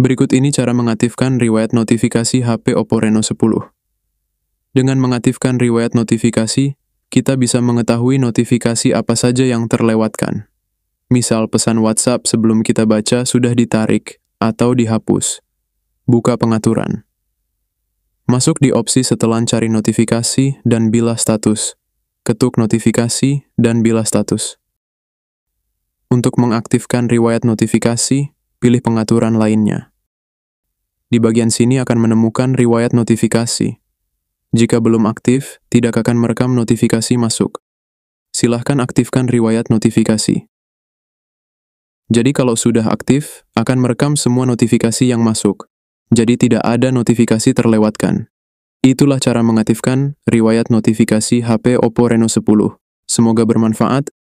Berikut ini cara mengaktifkan riwayat notifikasi HP Oppo Reno 10. Dengan mengaktifkan riwayat notifikasi, kita bisa mengetahui notifikasi apa saja yang terlewatkan. Misal pesan WhatsApp sebelum kita baca sudah ditarik atau dihapus. Buka pengaturan. Masuk di opsi setelan cari notifikasi dan bila status. Ketuk notifikasi dan bila status. Untuk mengaktifkan riwayat notifikasi, pilih pengaturan lainnya. Di bagian sini akan menemukan riwayat notifikasi. Jika belum aktif, tidak akan merekam notifikasi masuk. Silahkan aktifkan riwayat notifikasi. Jadi kalau sudah aktif, akan merekam semua notifikasi yang masuk. Jadi tidak ada notifikasi terlewatkan. Itulah cara mengaktifkan riwayat notifikasi HP Oppo Reno 10. Semoga bermanfaat